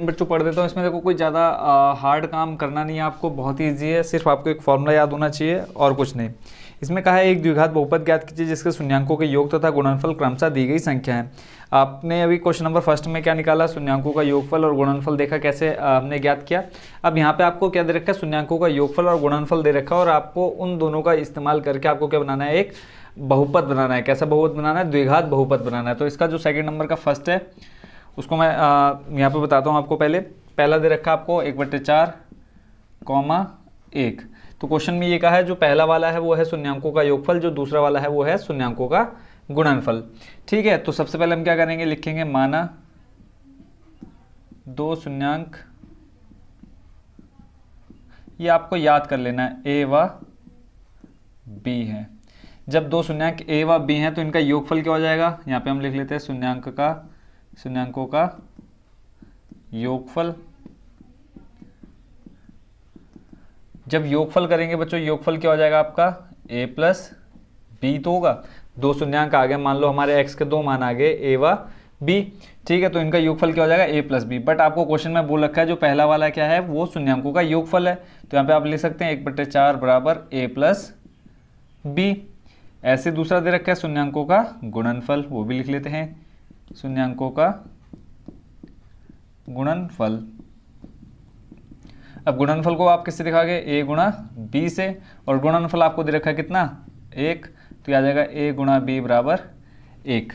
बच्चों पढ़ देता हूँ इसमें देखो कोई ज़्यादा हार्ड काम करना नहीं है आपको बहुत ही ईजी है सिर्फ आपको एक फॉर्मूला याद होना चाहिए और कुछ नहीं इसमें कहा है एक द्विघात बहुपद ज्ञात कीजिए जिसके शून्यांकों के योग तथा गुणनफल क्रमशः दी गई संख्या है आपने अभी क्वेश्चन नंबर फर्स्ट में क्या निकाला शून्यांकों का योगफल और गुणनफल देखा कैसे हमने ज्ञात किया अब यहाँ पे आपको क्या दे रखा है शून्यांकों का योगफल और गुणनफल दे रखा है और आपको उन दोनों का इस्तेमाल करके आपको क्या बनाना है एक बहुपद बनाना है कैसा बहुपद बनाना है द्विघात बहुपद बनाना है तो इसका जो सेकेंड नंबर का फर्स्ट है उसको मैं यहाँ पे बताता हूँ आपको पहले पहला दे रखा आपको एक बटे चार कॉमा एक तो क्वेश्चन में ये कहा है जो पहला वाला है वो है शून्यंकों का योगफल जो दूसरा वाला है वो है शून्यंकों का गुणनफल ठीक है तो सबसे पहले हम क्या करेंगे लिखेंगे माना दो शून्यंक ये आपको याद कर लेना है ए व बी है जब दो शून्यंक ए व बी हैं तो इनका योगफल क्या हो जाएगा यहाँ पे हम लिख लेते हैं शून्यंक का शून्यांकों का योगफल जब योगफल करेंगे बच्चों योगफल क्या हो जाएगा आपका ए प्लस बी तो होगा दो शून्यंक आ गए मान लो हमारे एक्स के दो मान आ गए ए व बी ठीक है तो इनका योगफल क्या हो जाएगा ए प्लस बी बट आपको क्वेश्चन में बोल रखा है जो पहला वाला क्या है वो शून्यंकों का योगफल है तो यहाँ पे आप लिख सकते हैं एक बटे चार बराबर ए प्लस बी ऐसे दूसरा दे रखा है शून्यंकों का गुणनफल वो भी लिख लेते हैं शून्यांकों का गुणनफल अब गुणनफल को आप किससे दिखाओगे ए गुणा बी से और गुणनफल आपको दे रखा है कितना एक तो आ जाएगा ए गुणा बी बराबर एक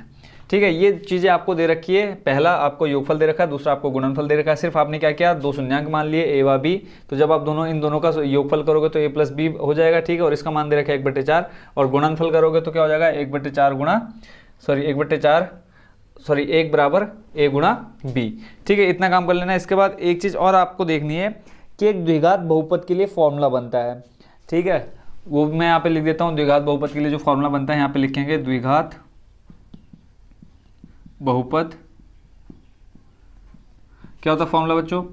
ठीक है ये चीज़ें आपको दे रखी है पहला आपको योगफल दे रखा है दूसरा आपको गुणनफल दे रखा है सिर्फ आपने क्या किया दो शून्यांक मान लिए ए व बी तो जब आप दोनों इन दोनों का योगफल करोगे तो ए प्लस बी हो जाएगा ठीक है और इसका मान दे रखा है एक बटे चार और गुणनफल करोगे तो क्या हो जाएगा एक बटे चार गुणा सॉरी एक बटे चार सॉरी एक बराबर ए गुणा बी ठीक है इतना काम कर लेना इसके बाद एक चीज़ और आपको देखनी है कि एक द्विघात बहुपद के लिए फॉर्मूला बनता है ठीक है वो मैं यहाँ पे लिख देता हूँ द्विघात बहुपद के लिए जो फॉर्मूला बनता है यहाँ पे लिखेंगे द्विघात बहुपद क्या होता है फॉर्मूला बच्चों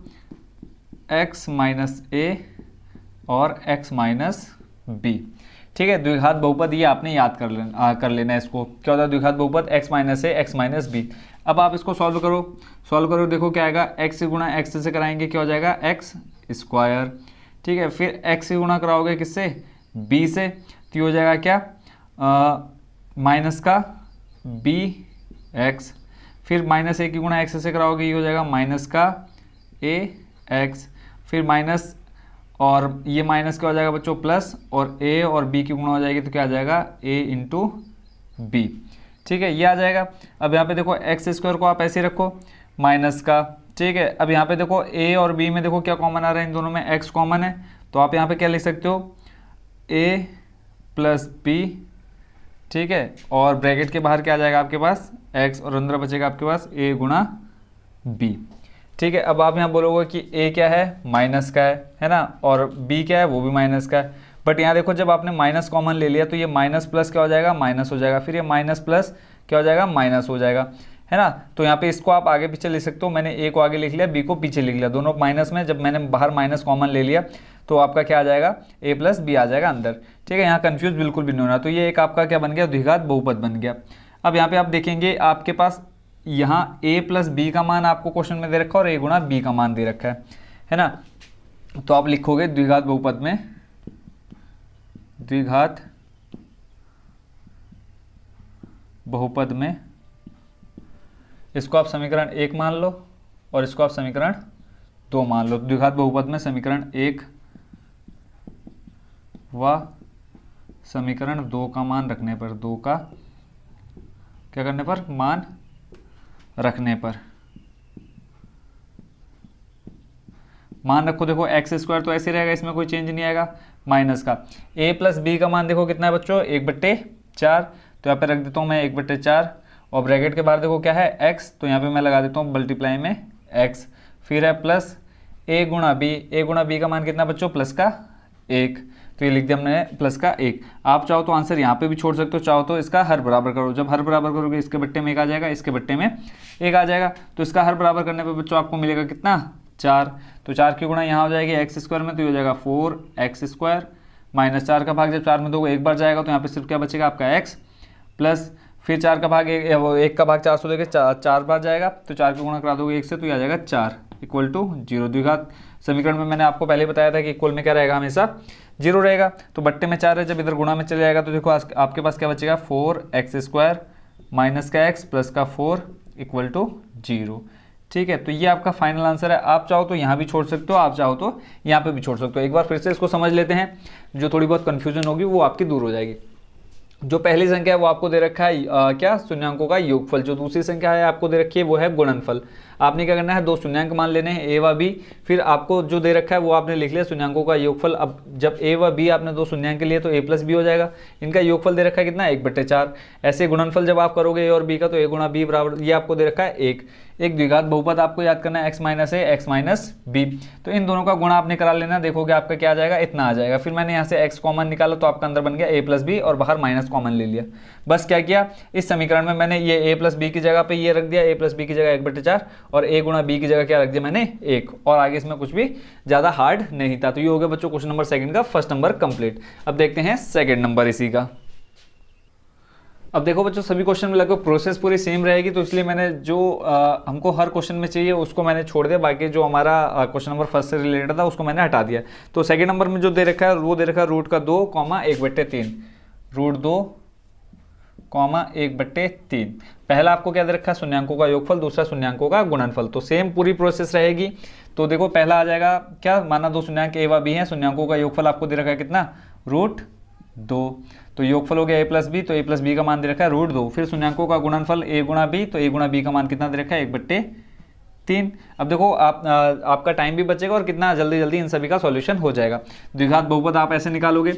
एक्स माइनस ए और एक्स माइनस बी ठीक है द्विघात बहुपद ये आपने याद कर लेना कर लेना इसको क्या होता है द्विघात बहुपद x minus a x minus b अब आप इसको सॉल्व करो सॉल्व करो देखो क्या आएगा एक्स गुणा एक्स से कराएंगे क्या हो जाएगा एक्स स्क्वायर ठीक है फिर एक्स गुणा कराओगे किससे बी से तो हो जाएगा क्या माइनस का बी एक्स फिर माइनस ए की गुणा एक्स से कराओगे ये हो जाएगा माइनस का ए एक्स फिर माइनस और ये माइनस क्या हो जाएगा बच्चों प्लस और ए और बी की गुणा हो जाएगी तो क्या आ जाएगा ए इंटू बी ठीक है ये आ जाएगा अब यहाँ पे देखो एक्स स्क्वायर को आप ऐसे रखो माइनस का ठीक है अब यहाँ पे देखो ए और बी में देखो क्या कॉमन आ रहा है इन दोनों में एक्स कॉमन है तो आप यहाँ पे क्या लिख सकते हो ए प्लस बी ठीक है और ब्रैकेट के बाहर क्या आ जाएगा आपके पास एक्स और अंदर बचेगा आपके पास ए गुणा बी ठीक है अब आप यहाँ बोलोगे कि ए क्या है माइनस का है है ना और बी क्या है वो भी माइनस का है बट यहाँ देखो जब आपने माइनस कॉमन ले लिया तो ये माइनस प्लस क्या हो जाएगा माइनस हो जाएगा फिर ये माइनस प्लस क्या हो जाएगा माइनस हो जाएगा है ना तो यहाँ पे इसको आप आगे पीछे लिख सकते हो मैंने ए को आगे लिख लिया बी को पीछे लिख लिया दोनों माइनस में जब मैंने बाहर माइनस कॉमन ले लिया तो आपका क्या आ जाएगा ए प्लस बी आ जाएगा अंदर ठीक है यहाँ कन्फ्यूज बिल्कुल भी नहीं होना तो ये एक आपका क्या बन गया द्विघात बहुपद बन गया अब यहाँ पे आप देखेंगे आपके पास यहाँ ए प्लस बी का मान आपको क्वेश्चन में दे रखा है और a गुणा बी का मान दे रखा है है ना तो आप लिखोगे द्विघात बहुपद में द्विघात बहुपद में इसको आप समीकरण एक मान लो और इसको आप समीकरण दो मान लो द्विघात बहुपद में समीकरण एक व समीकरण दो का मान रखने पर दो का क्या करने पर मान रखने पर मान रखो देखो एक्स स्क्वायर तो ऐसे रहेगा इसमें कोई चेंज नहीं आएगा माइनस का ए प्लस बी का मान देखो कितना है बच्चों एक बट्टे चार तो यहाँ पे रख देता हूँ मैं एक बट्टे चार और ब्रैकेट के बाहर देखो क्या है एक्स तो यहाँ पे मैं लगा देता हूँ मल्टीप्लाई में एक्स फिर है प्लस ए गुणा बी ए गुणा बी का मान कितना बच्चों प्लस का एक तो ये लिख दिया हमने प्लस का एक आप चाहो तो आंसर यहाँ पे भी छोड़ सकते हो चाहो तो इसका हर बराबर करो जब हर बराबर करोगे इसके बट्टे में एक आ जाएगा इसके बट्टे में एक आ जाएगा तो इसका हर बराबर करने पर बच्चों आपको मिलेगा कितना चार तो चार की गुणा यहाँ हो जाएगी एक्स स्क्वायर में तो ये हो जाएगा फोर एक्स स्क्वायर माइनस चार का भाग जब चार में दोगे एक बार जाएगा तो यहाँ पे सिर्फ क्या बचेगा आपका एक्स प्लस फिर चार का भाग एक का भाग चार सौ लेकर चार चार बार जाएगा तो चार की गुणा करा दोगे एक से तो ये आ जाएगा चार इक्वल टू जीरो द्विघात समीकरण में मैंने आपको पहले बताया था कि इक्वल में क्या रहेगा हमेशा जीरो रहेगा तो बट्टे में चार है जब इधर गुणा में चले जाएगा तो देखो आपके पास क्या बचेगा फोर एक्स स्क्वायर माइनस का एक्स प्लस का फोर इक्वल टू जीरो ठीक है तो ये आपका फाइनल आंसर है आप चाहो तो यहाँ भी छोड़ सकते हो आप चाहो तो यहाँ पे भी छोड़ सकते हो एक बार फिर से इसको समझ लेते हैं जो थोड़ी बहुत कन्फ्यूजन होगी वो आपकी दूर हो जाएगी जो पहली संख्या है वो आपको दे रखा है आ, क्या शून्यंकों का योगफल जो दूसरी संख्या है आपको दे रखी है वो है गुणनफल आपने क्या करना है दो शून्यंक मान लेने हैं ए व बी फिर आपको जो दे रखा है वो आपने लिख लिया शून्यंकों का योगफल अब जब ए व बी आपने दो शून्यंक लिए तो ए प्लस बी हो जाएगा इनका योगफल दे रखा है कितना एक बट्टे चार ऐसे गुणनफल जब आप करोगे ए और बी का तो ए गुणा बी बराबर ये आपको दे रखा है एक एक द्विघात बहुपद आपको याद करना है x minus a x minus b तो इन दोनों का गुणा आपने करा लेना देखोगे आपका क्या आ जाएगा इतना आ जाएगा फिर मैंने यहाँ से एक्स कॉमन निकाला तो आपका अंदर बन गया ए प्लस बी और बाहर माइनस कॉमन ले लिया बस क्या किया इस समीकरण में मैंने ये ए प्लस बी की जगह पे ये रख दिया ए प्लस बी की जगह एक बटे चार और ए गुणा बी की जगह क्या रख दिया मैंने एक और आगे इसमें कुछ भी ज़्यादा हार्ड नहीं था तो ये हो गया बच्चों क्वेश्चन नंबर सेकंड का फर्स्ट नंबर कंप्लीट अब देखते हैं सेकंड नंबर इसी का अब देखो बच्चों सभी क्वेश्चन में लगभग प्रोसेस पूरी सेम रहेगी तो इसलिए मैंने जो आ, हमको हर क्वेश्चन में चाहिए उसको मैंने छोड़ दिया बाकी जो हमारा क्वेश्चन नंबर फर्स्ट से रिलेटेड था उसको मैंने हटा दिया तो सेकेंड नंबर में जो दे रखा है वो दे रखा है रूट का दो कॉमा एक बट्टे तीन रूट दो कॉमा एक बट्टे तीन पहला आपको क्या दे रखा है शून्यांकों का योगफल दूसरा शून्यांकों का गुणनफल तो सेम पूरी प्रोसेस रहेगी तो देखो पहला आ जाएगा क्या माना दो शून्यांक ए व बी है शून्यांकों का योगफल आपको दे रखा है कितना रूट दो तो योगफल हो गया ए प्लस बी तो ए प्लस बी का मान दे रखा है रूट दो फिर शून्यांकों का गुणनफल ए गुणा बी तो ए गुणा बी का मान कितना दे रखा है एक बट्टे तीन अब देखो आप आ, आपका टाइम भी बचेगा और कितना जल्दी जल्दी इन सभी का सॉल्यूशन हो जाएगा द्विघात बहुपद आप ऐसे निकालोगे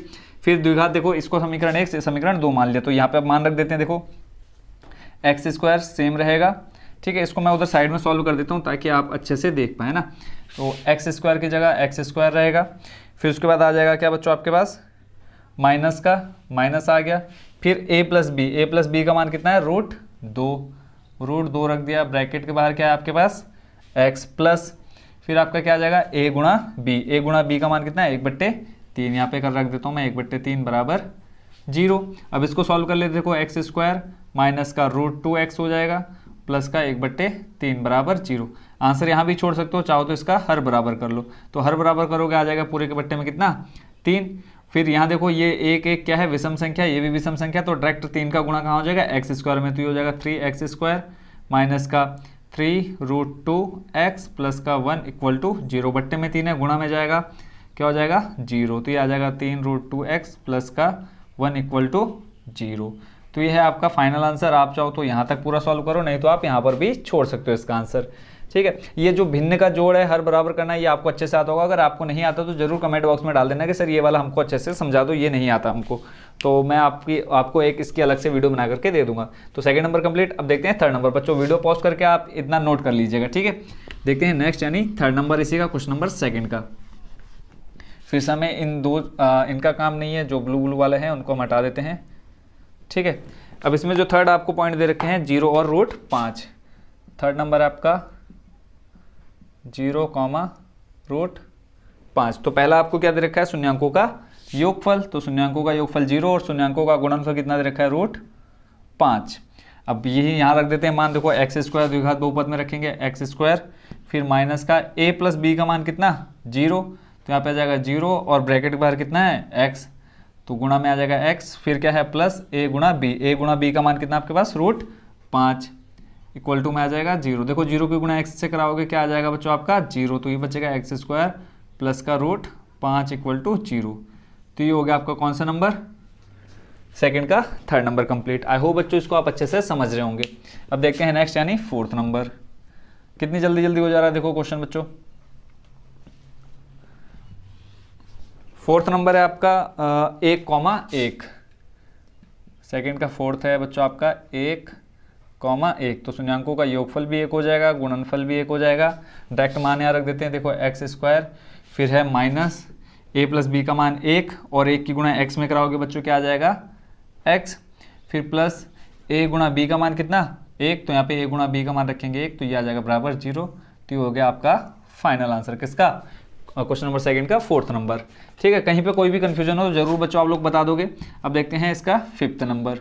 फिर द्विघात देखो इसको समीकरण एक समीकरण दो मान लिया तो यहाँ पे आप मान रख देते हैं देखो एक्स स्क्वायर सेम रहेगा ठीक है इसको मैं उधर साइड में सॉल्व कर देता हूँ ताकि आप अच्छे से देख पाए ना तो एक्स स्क्वायर की जगह एक्स स्क्वायर रहेगा फिर उसके बाद आ जाएगा क्या बच्चों आपके पास माइनस का माइनस आ गया फिर a plus b a plus b का मान कितना है रूट दो रूट दो रख दिया ब्रैकेट के बाहर क्या है आपके पास एक्स प्लस फिर आपका क्या आ जाएगा ए गुणा बी ए गुणा बी का मान कितना है एक बट्टे तीन यहाँ पे कर रख देता हूँ मैं एक बट्टे तीन बराबर जीरो अब इसको सॉल्व कर लेते देखो एक्स स्क्वायर माइनस का रूट टू एक्स हो जाएगा प्लस का एक बट्टे तीन बराबर जीरो आंसर यहाँ भी छोड़ सकते हो चाहो तो इसका हर बराबर कर लो तो हर बराबर करोगे आ जाएगा पूरे के बट्टे में कितना तीन फिर यहाँ देखो ये एक एक क्या है विषम संख्या ये भी विषम संख्या तो डायरेक्ट तीन का गुणा कहाँ हो जाएगा एक्स स्क्वायर में तो ये हो जाएगा थ्री एक्स स्क्वायर माइनस का three root two x plus का वन इक्वल टू जीरो बट्टे में तीन है गुणा में जाएगा क्या हो जाएगा जीरो तो ये आ जाएगा तीन रूट टू एक्स प्लस का वन इक्वल टू जीरो तो ये है आपका फाइनल आंसर आप चाहो तो यहाँ तक पूरा सॉल्व करो नहीं तो आप यहाँ पर भी छोड़ सकते हो इसका आंसर ठीक है ये जो भिन्न का जोड़ है हर बराबर करना ये आपको अच्छे से आता होगा अगर आपको नहीं आता तो जरूर कमेंट बॉक्स में डाल देना कि सर ये वाला हमको अच्छे से समझा दो ये नहीं आता हमको तो मैं आपकी आपको एक इसकी अलग से वीडियो बना करके दे दूंगा तो सेकंड नंबर कंप्लीट अब देखते हैं थर्ड नंबर बच्चों वीडियो पॉज करके आप इतना नोट कर लीजिएगा ठीक है देखते हैं नेक्स्ट यानी थर्ड नंबर इसी का क्वेश्चन नंबर सेकेंड का फिर से हमें इन दो आ, इनका काम नहीं है जो ब्लू ब्लू वाले हैं उनको हटा देते हैं ठीक है अब इसमें जो थर्ड आपको पॉइंट दे रखे हैं जीरो और रूट पाँच थर्ड नंबर आपका जीरो कॉमा रूट पाँच तो पहला आपको क्या दे रखा है शून्यंकों का योगफल तो शून्यंकों का योगफल जीरो और शून्यंकों का गुणनफल कितना दे रखा है रूट पाँच अब यही यहाँ रख देते हैं मान देखो एक्स स्क्वायर द्विघात बहुपद में रखेंगे एक्स स्क्वायर फिर माइनस का ए प्लस बी का मान कितना जीरो तो यहाँ पे आ जाएगा जीरो और ब्रैकेट के बाहर कितना है एक्स तो गुणा में आ जाएगा एक्स फिर क्या है प्लस ए गुणा बी ए गुणा बी का मान कितना आपके पास रूट पाँच इक्वल टू में आ जाएगा जीरो देखो जीरो के गुणा एक्स से कराओगे क्या आ जाएगा बच्चों आपका जीरो तो ये बचेगा एक्स स्क्वायर प्लस का रूट पाँच इक्वल टू जीरो तो ये हो गया आपका कौन सा नंबर सेकंड का third number complete I hope बच्चों इसको आप अच्छे से समझ रहे होंगे अब देखते हैं नेक्स्ट यानी फोर्थ नंबर कितनी जल्दी जल्दी हो जा रहा है देखो क्वेश्चन बच्चों फोर्थ नंबर है आपका एक कॉमा एक सेकेंड का फोर्थ है बच्चों आपका एक कॉमा एक तो शून्यांकों का योगफल भी एक हो जाएगा गुणनफल भी एक हो जाएगा डायरेक्ट मान यहाँ रख देते हैं देखो एक्स स्क्वायर फिर है माइनस ए प्लस बी का मान एक और एक की गुणा एक्स में कराओगे बच्चों क्या आ जाएगा एक्स फिर प्लस ए गुणा बी का मान कितना एक तो यहाँ पे ए गुणा बी का मान रखेंगे एक तो ये आ जाएगा बराबर जीरो तो ये हो गया आपका फाइनल आंसर किसका क्वेश्चन नंबर सेकेंड का फोर्थ नंबर ठीक है कहीं पर कोई भी कन्फ्यूजन हो तो जरूर बच्चों आप लोग बता दोगे अब देखते हैं इसका फिफ्थ नंबर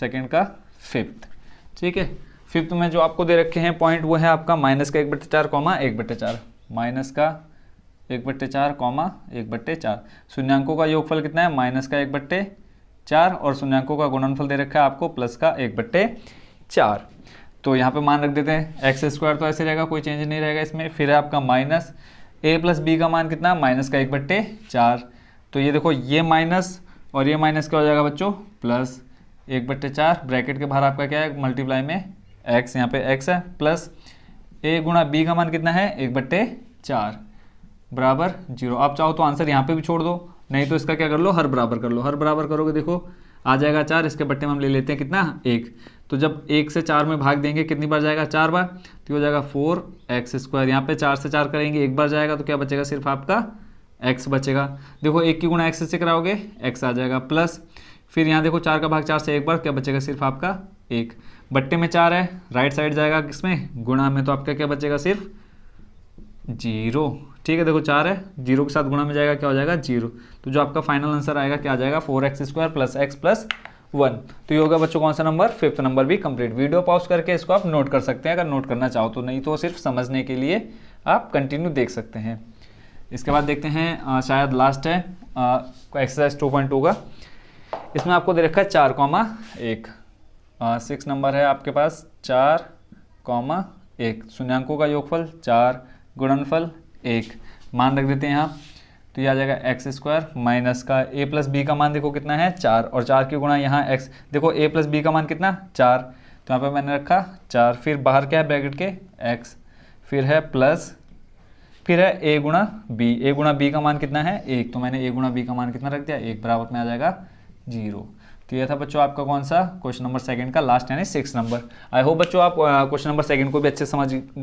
सेकेंड का फिफ्थ ठीक है फिफ्थ में जो आपको दे रखे हैं पॉइंट वो है आपका माइनस का एक बट्टे चार कॉमा एक बट्टे चार माइनस का एक बट्टे चार कॉमा एक बट्टे चार शून्यांकों का योगफल कितना है माइनस का एक बट्टे चार और शून्यांकों का गुणनफल दे रखा है आपको प्लस का एक बट्टे चार तो यहाँ पे मान रख देते हैं एक्स स्क्वायर तो ऐसे रहेगा कोई चेंज नहीं रहेगा इसमें फिर है आपका माइनस ए प्लस बी का मान कितना माइनस का एक बट्टे चार तो ये देखो ये माइनस और ये माइनस क्या हो जाएगा बच्चों प्लस एक बट्टे चार ब्रैकेट के बाहर आपका क्या है मल्टीप्लाई में एक्स यहाँ पे एक्स है प्लस ए गुणा बी का मान कितना है एक बट्टे चार बराबर जीरो आप चाहो तो आंसर यहाँ पे भी छोड़ दो नहीं तो इसका क्या कर लो हर बराबर कर लो हर बराबर करोगे देखो आ जाएगा चार इसके बट्टे में हम ले लेते हैं कितना एक तो जब एक से चार में भाग देंगे कितनी बार जाएगा चार बार तो हो जाएगा फोर एक्स स्क्वायर यहाँ पे चार से चार करेंगे एक बार जाएगा तो क्या बचेगा सिर्फ आपका एक्स बचेगा देखो एक की गुणा एक्स से कराओगे एक्स आ जाएगा प्लस फिर यहाँ देखो चार का भाग चार से एक बार क्या बचेगा सिर्फ आपका एक बट्टे में चार है राइट साइड जाएगा किसमें गुणा में तो आपका क्या बचेगा सिर्फ जीरो ठीक है देखो चार है जीरो के साथ गुणा में जाएगा क्या हो जाएगा जीरो तो जो आपका फाइनल आंसर आएगा क्या आ जाएगा four x square plus x plus one तो ये होगा बच्चों कौन सा नंबर फिफ्थ नंबर भी कंप्लीट वीडियो पॉज करके इसको आप नोट कर सकते हैं अगर नोट करना चाहो तो नहीं तो सिर्फ समझने के लिए आप कंटिन्यू देख सकते हैं इसके बाद देखते हैं आ, शायद लास्ट है एक्सरसाइज टू पॉइंट टू का इसमें आपको दे रखा है चार कॉमा एक सिक्स नंबर है आपके पास चार कॉमा एक शून्यंकों का योगफल चार गुणनफल एक मान रख देते हैं आप तो ये आ जाएगा एक्स स्क्वायर माइनस का ए प्लस बी का मान देखो कितना है चार और चार की गुणा यहाँ एक्स देखो ए प्लस बी का मान कितना चार तो यहाँ पे मैंने रखा चार फिर बाहर क्या है ब्रैकेट के एक्स फिर है प्लस फिर है ए गुणा बी ए गुणा बी का मान कितना है एक तो मैंने ए गुणा बी का मान कितना रख दिया एक बराबर में आ जाएगा जीरो तो यह था बच्चों आपका कौन सा क्वेश्चन नंबर सेकंड का लास्ट यानी सिक्स नंबर आई होप बच्चों आप क्वेश्चन नंबर सेकंड को भी अच्छे समझ